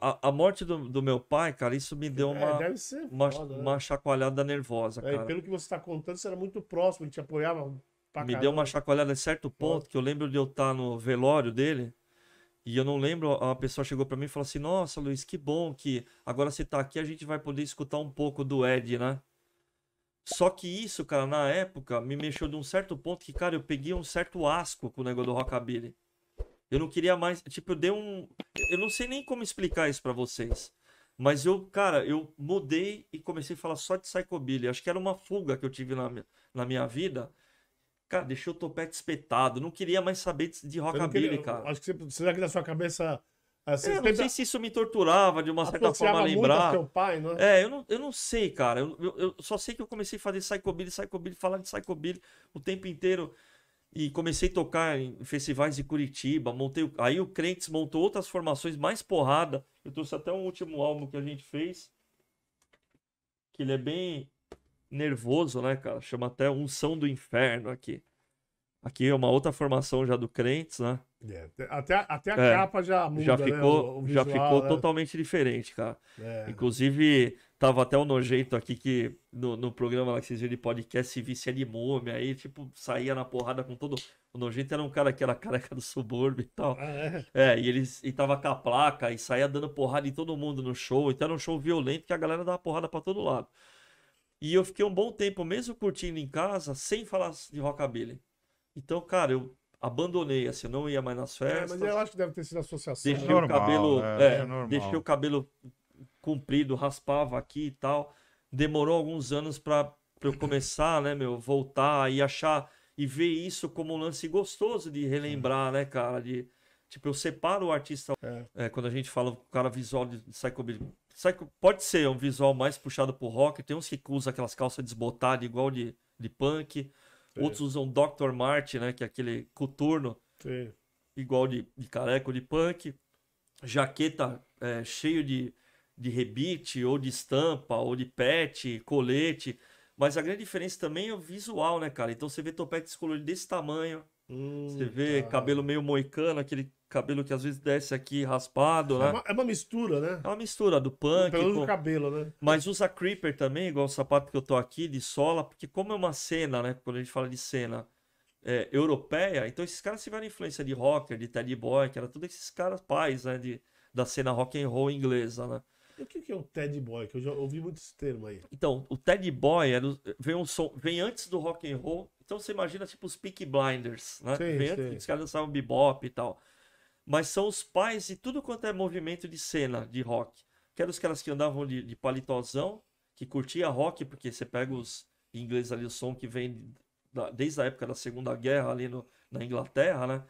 a, a, morte do, do, meu pai, cara, isso me deu é, uma, é, uma, foda, né? uma, chacoalhada nervosa, é, cara. É, pelo que você está contando, você era muito próximo, ele te apoiava pra Me caramba. deu uma chacoalhada em certo ponto, que eu lembro de eu estar tá no velório dele, e eu não lembro, a pessoa chegou para mim e falou assim, nossa, Luiz, que bom que agora você está aqui, a gente vai poder escutar um pouco do Ed, né? Só que isso, cara, na época, me mexeu de um certo ponto que, cara, eu peguei um certo asco com o negócio do Rockabilly. Eu não queria mais. Tipo, eu dei um. Eu não sei nem como explicar isso para vocês. Mas eu, cara, eu mudei e comecei a falar só de psychobilly. Acho que era uma fuga que eu tive na, minha, na minha vida. Cara, deixou o topete espetado. Não queria mais saber de rockabilly, cara. Acho que você, será que na sua cabeça. Assim, é, não tenta... sei se isso me torturava de uma certa forma lembrar. Muito pai, não é? é, eu não, eu não sei, cara. Eu, eu, eu só sei que eu comecei a fazer psychobilly, psychobilly, falar de psychobilly o tempo inteiro e comecei a tocar em festivais de Curitiba, montei, aí o Crentes montou outras formações mais porrada. Eu trouxe até um último álbum que a gente fez, que ele é bem nervoso, né, cara? Chama até Unção do Inferno aqui. Aqui é uma outra formação já do Crentes, né? É, até, até a é, capa já muda, né? já ficou, né? o, o visual, já ficou né? totalmente diferente, cara. É. Inclusive, Tava até o um nojento aqui que no, no programa lá que vocês viram de podcast se visse animou-me, aí tipo, saía na porrada com todo. O nojento era um cara que era careca do subúrbio e tal. Ah, é? é, e ele e tava com a placa e saía dando porrada em todo mundo no show. Então era um show violento que a galera dava porrada para todo lado. E eu fiquei um bom tempo, mesmo curtindo em casa, sem falar de rockabilly. Então, cara, eu abandonei, assim, não ia mais nas festas. É, mas eu acho que deve ter sido associação. Deixei é normal, o cabelo. É, é, normal. Deixei o cabelo comprido, raspava aqui e tal. Demorou alguns anos para eu começar, né, meu, voltar e achar e ver isso como um lance gostoso de relembrar, né, cara, de tipo eu separo o artista é. É, quando a gente fala o cara visual de psychobilly, psycho, pode ser um visual mais puxado pro rock, tem uns que usam aquelas calças desbotadas igual de, de punk, Sim. outros usam Dr. Martin, né, que é aquele coturno Sim. igual de, de careco de punk, jaqueta é, cheio de de rebite, ou de estampa, ou de pet, colete. Mas a grande diferença também é o visual, né, cara? Então você vê topete descolorido desse tamanho, Hum, você vê cara. Tá. cabelo meio moicano, aquele cabelo que às vezes desce aqui raspado, né? É uma, é uma mistura, né? É uma mistura do punk. Pelo com... cabelo, né? Mas usa creeper também, igual o sapato que eu tô aqui, de sola, porque como é uma cena, né? Quando a gente fala de cena é, europeia, então esses caras tiveram influência de rocker, de Teddy Boy, que era tudo esses caras pais, né? De, da cena rock and roll inglesa, né? O que é o Ted Boy? Que eu já ouvi muito esse termo aí. Então, o Ted Boy era, vem, um som, vem antes do rock and roll. Então você imagina tipo os Peak Blinders, né? Sim, vem sim. Antes, os caras dançavam bebop e tal. Mas são os pais de tudo quanto é movimento de cena de rock. Que eram os caras que andavam de, de palitozão, que curtia rock, porque você pega os em inglês ali o som que vem da, desde a época da Segunda Guerra ali no, na Inglaterra, né?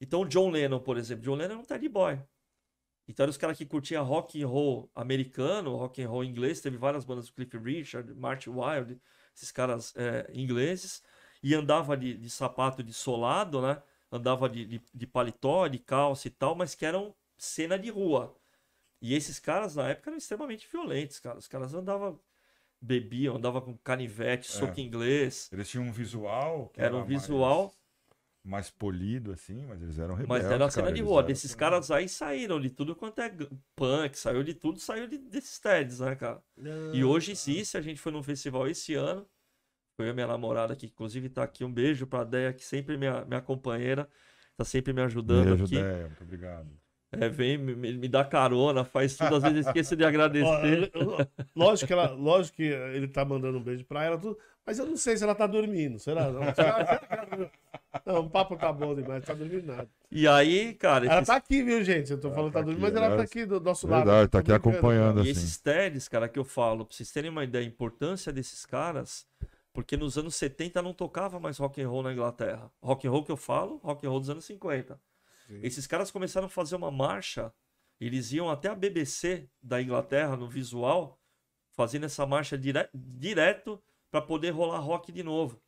Então, John Lennon, por exemplo, John Lennon é um Teddy Boy. Então eram os caras que curtiam rock and roll americano, rock and roll inglês, teve várias bandas do Cliff Richard, Martin Wilde, esses caras é, ingleses, e andava de, de, sapato de solado, né? Andava de, de, de, paletó, de calça e tal, mas que eram cena de rua. E esses caras na época eram extremamente violentos, cara. Os caras andavam, bebiam, andavam com canivete, é. soco inglês. Eles tinham um visual. era, um visual. Mais mais polido, assim, mas eles eram rebeldes. Mas era a cena de rua. Esses caras aí saíram de tudo quanto é punk, saiu de tudo, saiu de, desses TEDs, né, cara? Não, e hoje se a gente foi num festival esse ano, foi a minha namorada que inclusive tá aqui, um beijo pra Deia, que sempre minha, minha companheira, tá sempre me ajudando beijo, aqui. Deia, muito obrigado. É, vem, me, me dá carona, faz tudo, às vezes esqueço de agradecer. lógico que, ela, lógico que ele tá mandando um beijo pra ela, tudo, mas eu não sei se ela tá dormindo, será? Não, será, será não, o papo tá bom demais, tá dormindo nada. E aí, cara. Ela esses... tá aqui, viu, gente? Eu tô falando tá, tá dormindo, mas ela, ela tá aqui do nosso Verdade, lado. Verdade, tá aqui acompanhando. Né? Assim. E esses tênis, cara, que eu falo, pra vocês terem uma ideia da importância desses caras, porque nos anos 70 não tocava mais rock and roll na Inglaterra. Rock and roll que eu falo, rock and roll dos anos 50. Sim. Esses caras começaram a fazer uma marcha, eles iam até a BBC da Inglaterra no visual, fazendo essa marcha dire... direto para poder rolar rock de novo.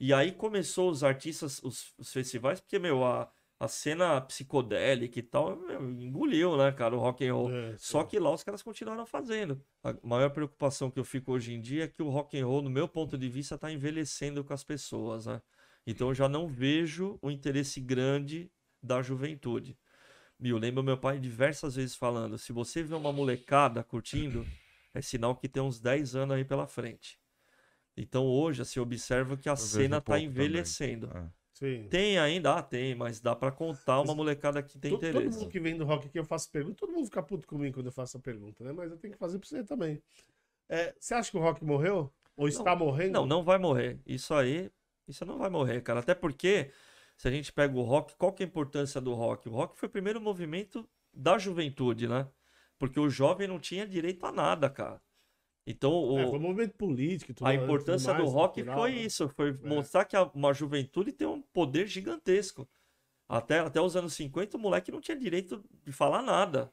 E aí começou os artistas, os, os festivais, porque, meu, a, a cena psicodélica e tal, meu, engoliu, né, cara, o rock and roll. É, Só que lá os caras continuaram fazendo. A maior preocupação que eu fico hoje em dia é que o rock and roll, no meu ponto de vista, tá envelhecendo com as pessoas, né? Então eu já não vejo o interesse grande da juventude. E eu lembro meu pai diversas vezes falando: se você vê uma molecada curtindo, é sinal que tem uns 10 anos aí pela frente. Então hoje se assim, observa que a Eu cena está envelhecendo. Ah. Tem ainda? Ah, tem, mas dá para contar uma molecada que tem interesse. Todo mundo que vem do rock aqui, eu faço pergunta. Todo mundo fica puto comigo quando eu faço a pergunta, né? Mas eu tenho que fazer para você também. É, você acha que o rock morreu? Ou não, está morrendo? Não, não vai morrer. Isso aí, isso não vai morrer, cara. Até porque, se a gente pega o rock, qual que é a importância do rock? O rock foi o primeiro movimento da juventude, né? Porque o jovem não tinha direito a nada, cara. Então, o, é, foi um movimento político. Tudo, a importância mais, do rock foi né? isso, foi é. mostrar que a, uma juventude tem um poder gigantesco. Até, até os anos 50, o moleque não tinha direito de falar nada.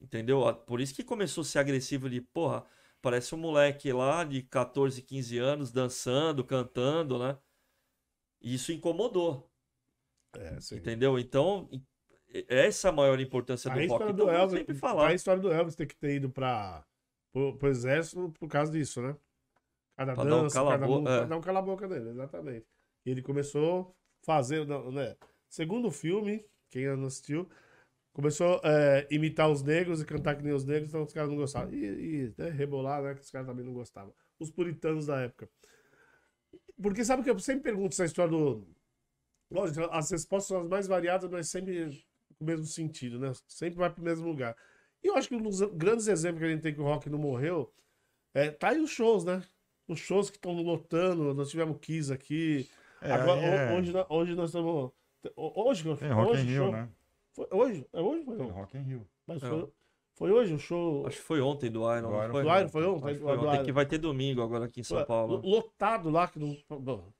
Entendeu? Por isso que começou a ser agressivo de, porra, parece um moleque lá de 14, 15 anos dançando, cantando, né? E isso incomodou. É, entendeu? Então, essa é a maior importância do a rock. Então, do Elvis, sempre falar. A história do Elvis ter que ter ido pra pro, pro exército por causa disso, né? Cada pra dança, um cada boca, é. um cala a boca dele, exatamente. E ele começou a fazer, né? Segundo o filme, quem não assistiu, começou a eh, é, imitar os negros e cantar que nem os negros, então os caras não gostavam. E, e né, rebolar, né? Que os caras também não gostavam. Os puritanos da época. Porque sabe que eu sempre pergunto essa história do. Lógico, as respostas são as mais variadas, mas sempre com o mesmo sentido, né? Sempre vai para o mesmo lugar. E eu acho que um dos grandes exemplos que a gente tem que o rock não morreu é, tá aí os shows, né? Os shows que estão lotando, nós tivemos Kiss aqui. É, Agora, é... Onde, onde nós estamos. Hoje, é, Rock hoje, in Rio, né? Foi hoje? É hoje? Foi é, Rock in Rio. Mas é. foi, foi hoje o show? Acho que foi ontem do Iron. Do Iron, foi, do Iron foi ontem? Foi ontem, que vai ter domingo agora aqui em São Paulo. Lotado lá. Que não...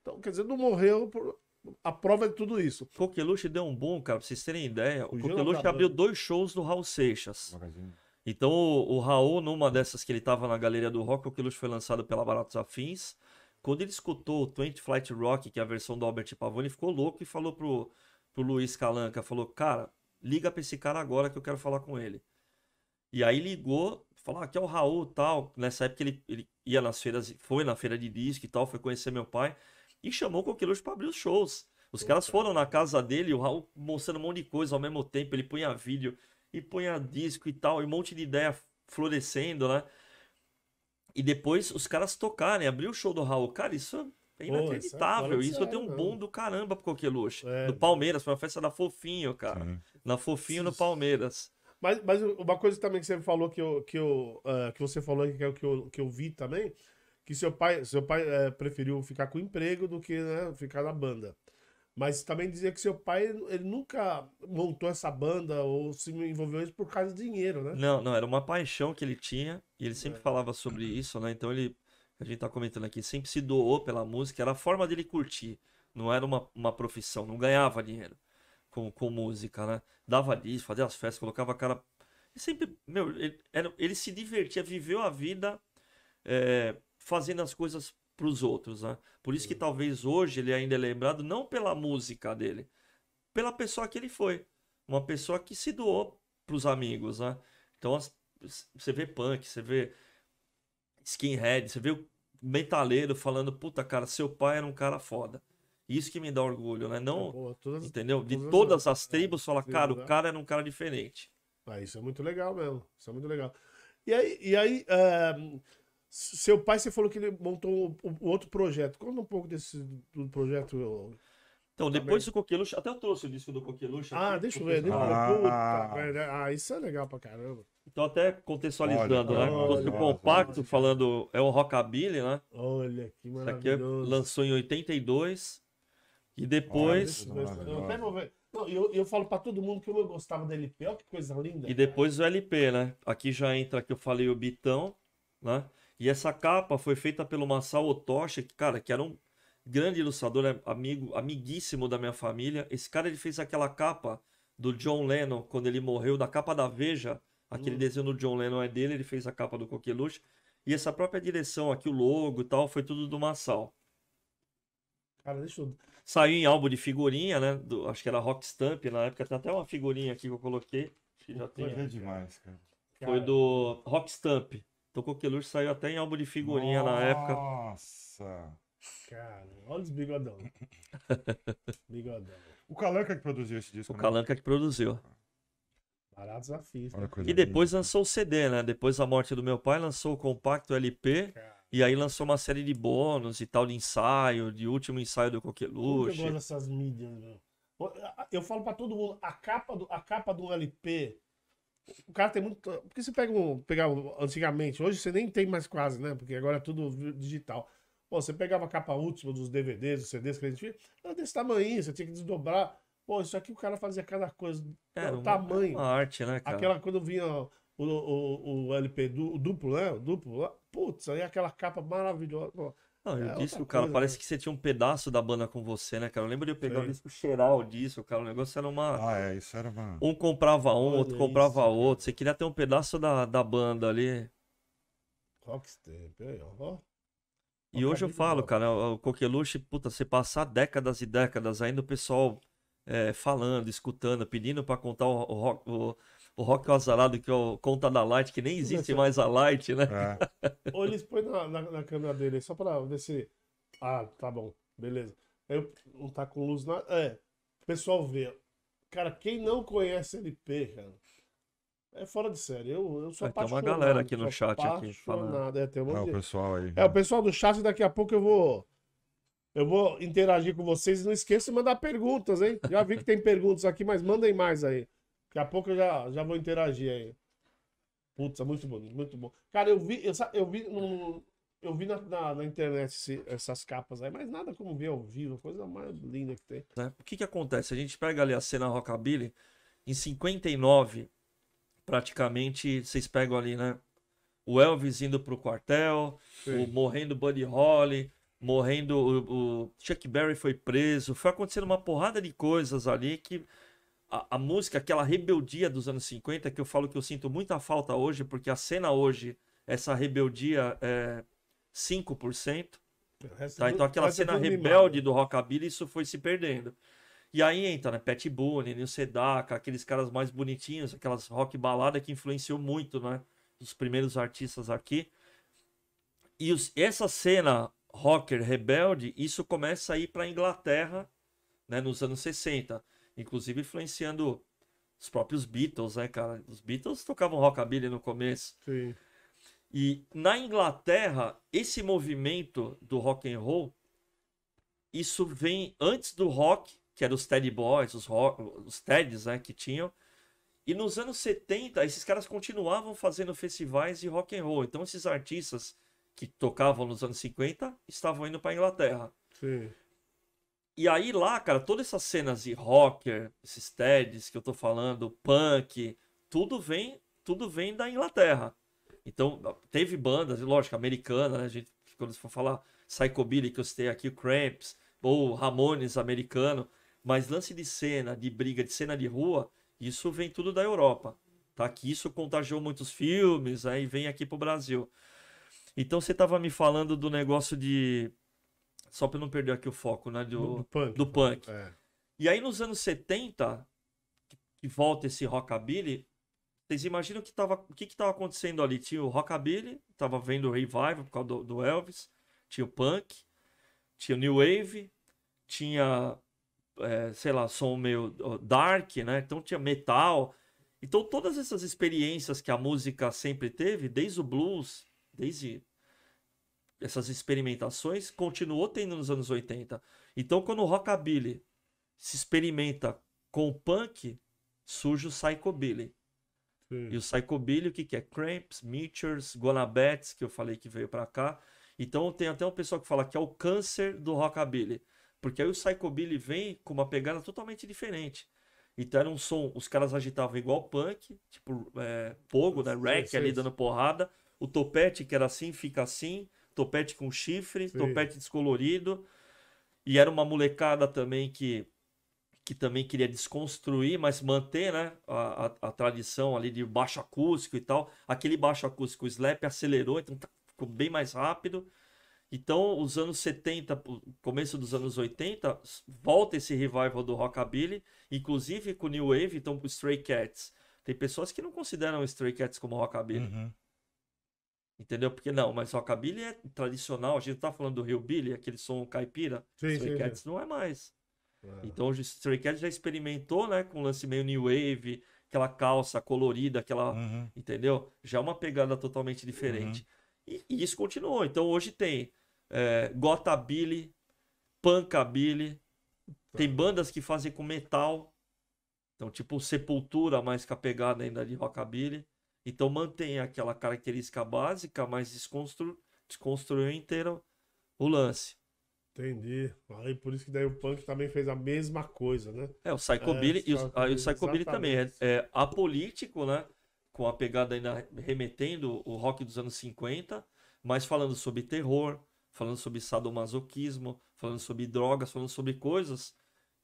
então, quer dizer, não morreu. Por a prova de tudo isso. Coqueluche deu um boom, cara, pra vocês terem ideia. O, o Coqueluche abriu né? dois shows do Raul Seixas. Magazine. Então, o, o, Raul, numa dessas que ele tava na galeria do rock, o Coqueluche foi lançado pela Baratos Afins. Quando ele escutou o Twenty Flight Rock, que é a versão do Albert Pavone, ele ficou louco e falou pro, pro Luiz Calanca, falou, cara, liga pra esse cara agora que eu quero falar com ele. E aí ligou, falou, ah, aqui é o Raul tal. Nessa época ele, ele ia nas feiras, foi na feira de disco e tal, foi conhecer meu pai e chamou o Coqueluche para abrir os shows. Os caras foram na casa dele, o Raul mostrando um monte de coisa ao mesmo tempo, ele punha vídeo e punha disco e tal, e um monte de ideia florescendo, né? E depois os caras tocarem, abrir o show do Raul. Cara, isso é inacreditável. Pô, isso, é ter um bom do caramba pro Coqueluche. É. Do Palmeiras, foi uma festa da Fofinho, cara. Sim. Na Fofinho, no Palmeiras. Mas, mas uma coisa também que você falou que, eu, que, eu, uh, que você falou que é o que eu, que eu vi também que seu pai, seu pai é, preferiu ficar com o emprego do que né, ficar na banda. Mas também dizia que seu pai ele nunca montou essa banda ou se envolveu isso por causa de dinheiro, né? Não, não, era uma paixão que ele tinha e ele sempre é. falava sobre isso, né? Então ele, a gente tá comentando aqui, sempre se doou pela música, era a forma dele curtir, não era uma, uma profissão, não ganhava dinheiro com, com música, né? Dava ali, fazia as festas, colocava a cara. E sempre, meu, ele, era, ele se divertia, viveu a vida. É, fazendo as coisas para os outros, né? Por isso que talvez hoje ele ainda é lembrado não pela música dele, pela pessoa que ele foi, uma pessoa que se doou para os amigos, né? Então você vê punk, você vê skinhead, você vê o metaleiro falando, puta cara, seu pai era um cara foda. Isso que me dá orgulho, né? Não, é, todas, entendeu? De todas, as né? tribos fala, cara, o né? cara era um cara diferente. Ah, isso é muito legal mesmo. Isso é muito legal. E aí, e aí uh seu pai, você falou que ele montou o, o outro projeto. Conta um pouco desse do projeto. Então, depois do Coqueluche, até eu trouxe o disco do Coqueluche. Ah, aqui, deixa eu ver. Deixa ah. Né? ah. isso é legal pra caramba. Então, até contextualizando, olha, né? Olha, o compacto, olha. falando, é um rockabilly, né? Olha, que maravilhoso. Isso aqui é lançou em 82. E depois. Olha, é eu, Não, eu, eu falo pra todo mundo que eu gostava do LP, olha que coisa linda. E depois o LP, né? Aqui já entra que eu falei o Bitão, né? E essa capa foi feita pelo Masao Otoshi, que, cara, que era um grande ilustrador, é amigo, amiguíssimo da minha família. Esse cara ele fez aquela capa do John Lennon quando ele morreu, da capa da Veja. Aquele hum. desenho do John Lennon é dele, ele fez a capa do Coqueluche. E essa própria direção aqui, o logo e tal, foi tudo do Massal. Cara, deixa eu... Saiu em álbum de figurinha, né? Do, acho que era Rock Stamp na época. Tem até uma figurinha aqui que eu coloquei. que já tem. Foi é demais, cara. Foi do Rock Stamp o Coqueluche saiu até em álbum de figurinha Nossa. na época. Nossa! Cara, olha os bigodão. bigodão. O Calanca que produziu esse disco. O né? Calanca que produziu. Parados a Né? E depois lançou o CD, né? Depois da morte do meu pai, lançou o compacto LP. Cara. E aí lançou uma série de bônus e tal, de ensaio, de último ensaio do Coqueluche. Eu gosto dessas mídias, meu. Eu falo para todo mundo, a capa do, a capa do LP o cara tem muito. Porque você pega um. Pegar antigamente, hoje você nem tem mais quase, né? Porque agora é tudo digital. Pô, você pegava a capa última dos DVDs, dos CDs que a gente via, era desse tamanho, você tinha que desdobrar. Pô, isso aqui o cara fazia cada coisa. Era o tamanho. Uma arte, né, cara? Aquela quando vinha o, o, o, LP du, o duplo, né? O duplo. Putz, aí aquela capa maravilhosa. Pô. Não, eu é disse, o cara, coisa, parece né? que você tinha um pedaço da banda com você, né, cara? Eu lembro de eu pegar o disco o disso, cara. O negócio era uma. Ah, é, isso era uma. Um comprava um, Olha outro comprava isso, outro. Cara. Você queria ter um pedaço da, da banda ali. Rockstep, aí, ó. E hoje eu é falo, cara, o Coqueluche, puta, você passar décadas e décadas ainda o pessoal é, falando, escutando, pedindo para contar o, o, o, o Rock Alsalado, que é o conta da Light, que nem existe mais a Light, né? É. Ou eles põem na, na, na, câmera dele só pra ver se. Ah, tá bom, beleza. Eu, não tá com luz na. É, o pessoal vê. Cara, quem não conhece LP, cara, é fora de série. Eu, eu sou apaixonado. Ah, tem uma galera aqui no chat aqui falando. É, tem um é o pessoal aí. É, o pessoal do chat, daqui a pouco eu vou. Eu vou interagir com vocês. Não esqueça de mandar perguntas, hein? Já vi que tem perguntas aqui, mas mandem mais aí. Daqui a pouco eu já, já vou interagir aí. Putz, é muito bonito, muito bom. Cara, eu vi, eu, eu vi, no, eu vi na, na, na internet essas capas aí, mas nada como ver ao vivo, coisa mais linda que tem. É, o que que acontece? A gente pega ali a cena Rockabilly, em 59, praticamente, vocês pegam ali, né? O Elvis indo pro quartel, Sim. o, morrendo Buddy Holly, morrendo o, o Chuck Berry foi preso, foi acontecendo uma porrada de coisas ali que a, música, aquela rebeldia dos anos 50, que eu falo que eu sinto muita falta hoje, porque a cena hoje, essa rebeldia é 5%. Tá? Então aquela cena rebelde do rockabilly, isso foi se perdendo. E aí entra, né, Pat Boone, Neil Sedaka, aqueles caras mais bonitinhos, aquelas rock balada que influenciou muito, né, os primeiros artistas aqui. E os, essa cena rocker rebelde, isso começa a ir para a Inglaterra, né, nos anos 60 inclusive influenciando os próprios Beatles, né, cara? Os Beatles tocavam rockabilly no começo. Sim. E na Inglaterra, esse movimento do rock and roll, isso vem antes do rock, que era os Teddy Boys, os, rock, os né, que tinham. E nos anos 70, esses caras continuavam fazendo festivais de rock and roll. Então esses artistas que tocavam nos anos 50 estavam indo para Inglaterra. Sim. E aí lá, cara, todas essas cenas de rocker, esses TEDs que eu tô falando, punk, tudo vem, tudo vem da Inglaterra. Então, teve bandas, lógico, americana, né? A gente, quando for falar Psychobilly, que eu citei aqui, o Cramps, ou Ramones americano, mas lance de cena, de briga, de cena de rua, isso vem tudo da Europa, tá? Que isso contagiou muitos filmes, aí né? vem aqui pro Brasil. Então, você tava me falando do negócio de só para não perder aqui o foco, né? Do, do punk. Do punk. É. E aí nos anos 70, que, volta esse rockabilly, vocês imaginam que tava, o que estava acontecendo ali? Tinha o rockabilly, tava vendo o revival por causa do, do Elvis, tinha o punk, tinha o new wave, tinha, é, sei lá, som meio dark, né? Então tinha metal. Então todas essas experiências que a música sempre teve, desde o blues, desde essas experimentações continuou tendo nos anos 80. Então, quando o rockabilly se experimenta com o punk, surge o psychobilly. Sim. E o psychobilly, o que, que é? Cramps, Mitchers, Gonabets, que eu falei que veio para cá. Então, tem até um pessoal que fala que é o câncer do rockabilly. Porque aí o psychobilly vem com uma pegada totalmente diferente. Então era um som, os caras agitavam igual punk, tipo é, pogo, né? Rack ali dando porrada. O topete, que era assim, fica assim topete com chifre, Sim. topete descolorido. E era uma molecada também que, que também queria desconstruir, mas manter né, a, a, a tradição ali de baixo acústico e tal. Aquele baixo acústico, o slap acelerou, então tá, ficou bem mais rápido. Então, os anos 70, começo dos anos 80, volta esse revival do rockabilly, inclusive com o New Wave, então com Stray Cats. Tem pessoas que não consideram Stray Cats como rockabilly. Uhum. Entendeu? Porque não, mas o rockabilly é tradicional. A gente tá falando do Rio Billy, aquele som caipira. Sim, Stray sim, Cats sim. não é mais. Então o Stray Cats já experimentou, né? Com um lance meio new wave, aquela calça colorida, aquela. Uhum. Entendeu? Já é uma pegada totalmente diferente. Uhum. E, e, isso continuou. Então hoje tem é, Gotabilly, Punkabilly. Tá. Tem bandas que fazem com metal. Então, tipo Sepultura, mais com a pegada ainda de rockabilly. Então mantém aquela característica básica, mas desconstru... desconstruiu inteiro o lance. Entendi. Aí por isso que daí o Punk também fez a mesma coisa, né? É, o Psycho é, Billy, e o, aí o também é, é apolítico, né? Com a pegada ainda remetendo o rock dos anos 50, mas falando sobre terror, falando sobre sadomasoquismo, falando sobre drogas, falando sobre coisas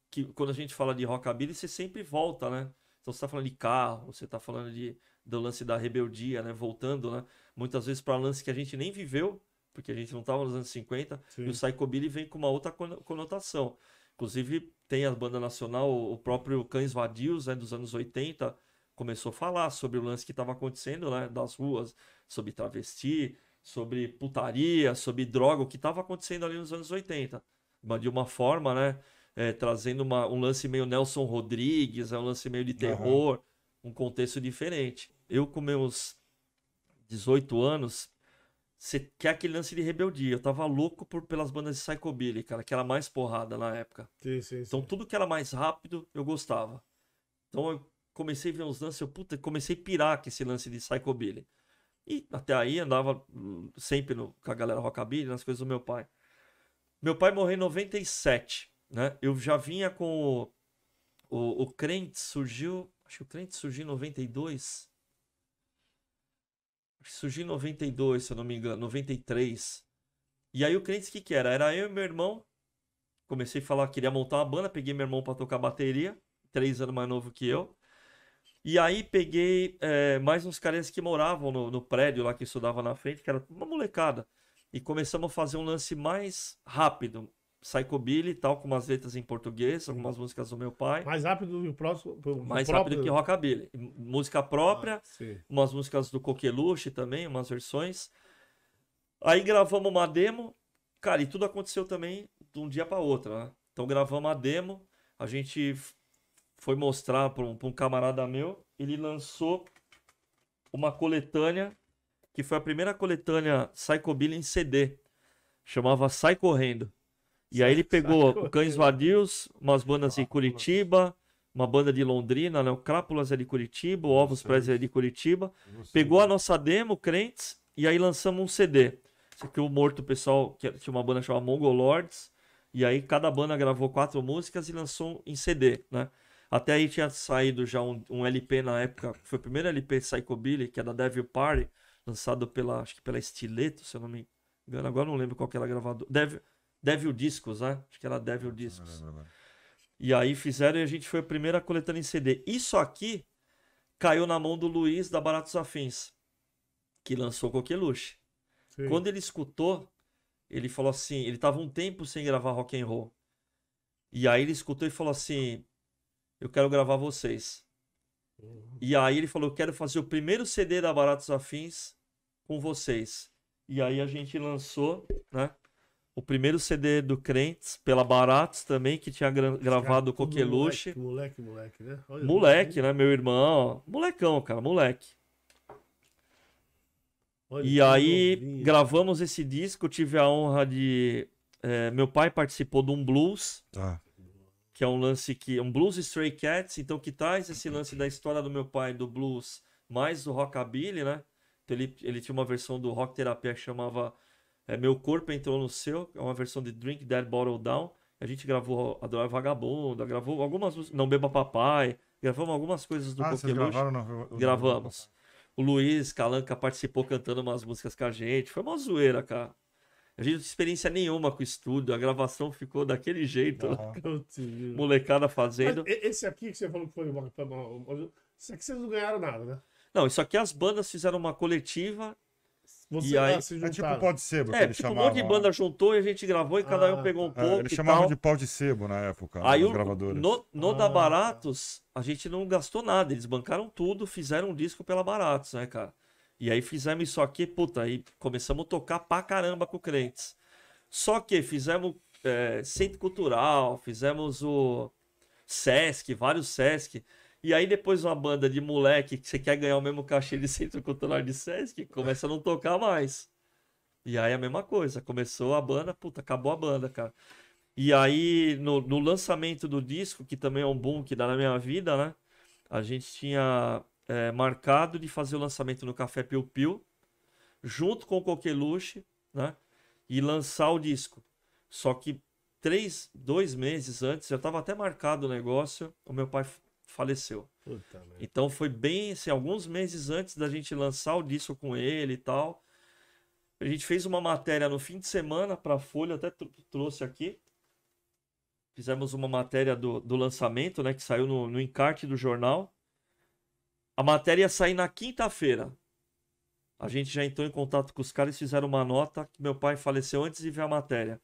que quando a gente fala de rockabilly, você sempre volta, né? Então você está falando de carro, você está falando de, do lance da rebeldia, né? Voltando, né? Muitas vezes para lance que a gente nem viveu, porque a gente não estava nos anos 50, Sim. e o Psycho Billy vem com uma outra conotação. Inclusive, tem a banda nacional, o próprio Cães Vadios, né, dos anos 80, começou a falar sobre o lance que estava acontecendo, né, das ruas, sobre travesti, sobre putaria, sobre droga, o que estava acontecendo ali nos anos 80. Mas de uma forma, né, é, trazendo uma, um lance meio Nelson Rodrigues, é um lance meio de terror, uhum. um contexto diferente. Eu, com meus 18 anos, você quer aquele lance de rebeldia. Eu tava louco por, pelas bandas de Psychobilly, cara, que era mais porrada na época. Sim, sim, então, sim. Então tudo que era mais rápido, eu gostava. Então eu comecei a ver uns lances, eu puta, comecei a pirar com esse lance de Psychobilly. E até aí andava hum, sempre no, com a galera rockabilly, nas coisas do meu pai. Meu pai morreu em 97. Né? Eu já vinha com o, o, o crente surgiu, acho que o crente surgiu em 92. Surgiu em 92, se eu não me engano, 93. E aí o crente, o que que era? Era eu e meu irmão. Comecei a falar que queria montar uma banda, peguei meu irmão para tocar bateria, três anos mais novo que eu. E aí peguei é, mais uns caras que moravam no, no, prédio lá que estudava na frente, que era uma molecada. E começamos a fazer um lance mais rápido, psychobilly e tal, com umas letras em português, algumas músicas do meu pai. Mais rápido que o próximo. Mais próprio... rápido que rockabilly. Música própria, ah, umas músicas do Coqueluche também, umas versões. Aí gravamos uma demo, cara, e tudo aconteceu também de um dia para outro, né? Então gravamos a demo, a gente foi mostrar para um, um, camarada meu, ele lançou uma coletânea que foi a primeira coletânea Psychobilly em CD. Chamava Sai Correndo. E aí ele pegou Sacou. o Cães Vadios, umas bandas de Curitiba, uma banda de Londrina, né? o Crápulas é de Curitiba, o Ovos Presley é de Curitiba. Pegou a nossa demo, Crentes, e aí lançamos um CD. Isso aqui o Morto Pessoal, que tinha uma banda chamada Mongolords, e aí cada banda gravou quatro músicas e lançou em CD, né? Até aí tinha saído já um, um LP na época, foi o primeiro LP Psychobilly, que é da Devil Party, lançado pela, acho que pela Estileto, se eu não me engano, agora não lembro qual que era a gravadora. Devil, Devil Discos, né? Acho que era Devil Discos. Ah, e aí fizeram e a gente foi a primeira coletando em CD. Isso aqui caiu na mão do Luiz da Baratos Afins, que lançou Coqueluche. Sim. Quando ele escutou, ele falou assim, ele tava um tempo sem gravar rock and roll. E aí ele escutou e falou assim: "Eu quero gravar vocês". Uhum. E aí ele falou: "Eu quero fazer o primeiro CD da Baratos Afins com vocês". E aí a gente lançou, né? o primeiro CD do Crentes, pela Baratos também, que tinha gravado o Coqueluche. Moleque, moleque, moleque, né? Olha moleque, né? Meu irmão. Molecão, cara, moleque. Olha e aí gravamos esse disco, tive a honra de. É, meu pai participou de um blues. Ah. Que é um lance que. Um blues Stray Cats, então que traz esse lance da história do meu pai, do blues, mais do rockabilly, né? Então ele, ele tinha uma versão do rock terapia que chamava é Meu Corpo Entrou no Seu, é uma versão de Drink Dead, Bottle Down. A gente gravou Adorar Vagabunda, gravou algumas músicas, Não Beba Papai, gravamos algumas coisas do ah, Coqueluche. No... Gravamos. O Luiz Calanca participou cantando umas músicas com a gente. Foi uma zoeira, cara. A gente não tinha experiência nenhuma com o estúdio, a gravação ficou daquele jeito. Molecada fazendo. Mas esse aqui que você falou que foi uma. Isso aqui vocês não ganharam nada, né? Não, isso aqui as bandas fizeram uma coletiva você e aí, é tipo pau de sebo. É, tipo, chamavam, um monte de banda juntou e a gente gravou e cada um ah, pegou um é, pouco. eles chamavam de pau de sebo na época, né, aí os gravadores. No, no ah. da tá. Baratos, a gente não gastou nada. Eles bancaram tudo, fizeram um disco pela Baratos, né, cara? E aí fizemos isso aqui, puta, aí começamos a tocar pra caramba com crentes. Só que fizemos é, centro cultural, fizemos o Sesc, vários Sesc. E aí depois uma banda de moleque que você quer ganhar o mesmo cachê de Centro Cultural de Sesc, começa a não tocar mais. E aí a mesma coisa, começou a banda, puta, acabou a banda, cara. E aí no, no lançamento do disco, que também é um boom que dá na minha vida, né? A gente tinha é, marcado de fazer o lançamento no Café Piu Piu, junto com o Coqueluche, né? E lançar o disco. Só que três, dois meses antes, já estava até marcado o negócio, o meu pai faleceu. Puta, então foi bem, assim, alguns meses antes da gente lançar o disco com ele e tal. A gente fez uma matéria no fim de semana para a Folha, até trouxe aqui. Fizemos uma matéria do, do lançamento, né, que saiu no, no encarte do jornal. A matéria ia sair na quinta-feira. A gente já entrou em contato com os caras e fizeram uma nota que meu pai faleceu antes de ver a matéria.